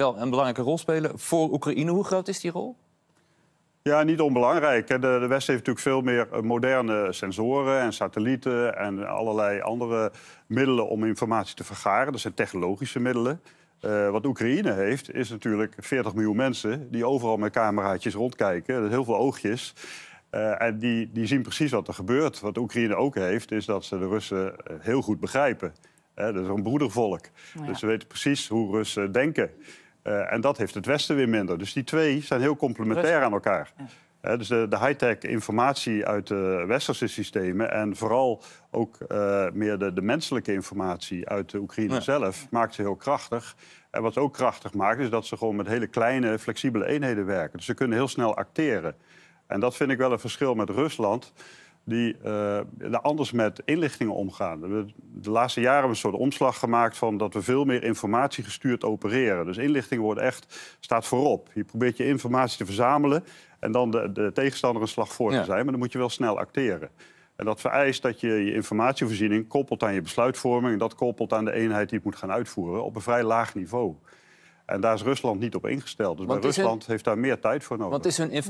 wel een belangrijke rol spelen voor Oekraïne. Hoe groot is die rol? Ja, niet onbelangrijk. De, de heeft natuurlijk veel meer eh, moderne sensoren en satellieten en allerlei andere middelen om informatie te vergaren. Dat zijn technologische middelen. Eh, wat Oekraïne heeft, is natuurlijk 40 miljoen mensen die overal met cameraatjes rondkijken. Dat is heel veel oogjes. Eh, en die, die zien precies wat er gebeurt. Wat Oekraïne ook heeft, is dat ze de Russen heel goed begrijpen. dat is een broedervolk. Dus ze weten precies hoe Russen denken. Eh, en dat heeft het Westen weer minder. Dus die twee zijn heel complementair aan elkaar. dus de, de high-tech informatie uit de westerse systemen en vooral ook eh, meer de, de, menselijke informatie uit de Oekraïne zelf maakt ze heel krachtig. En wat ze ook krachtig maakt is dat ze gewoon met hele kleine, flexibele eenheden werken. Dus ze kunnen heel snel acteren. En dat vind ik wel een verschil met Rusland die eh, anders met inlichtingen omgaan. de laatste jaren hebben we een soort omslag gemaakt van dat we veel meer informatie gestuurd opereren. Dus inlichtingen worden echt, staat voorop. Je probeert je informatie te verzamelen en dan de, de tegenstander een slag voor te zijn. Maar dan moet je wel snel acteren. En dat vereist dat je je informatievoorziening koppelt aan je besluitvorming... en dat koppelt aan de eenheid die het moet gaan uitvoeren op een vrij laag niveau. En daar is Rusland niet op ingesteld. Dus bij Rusland heeft daar meer tijd voor nodig. is hun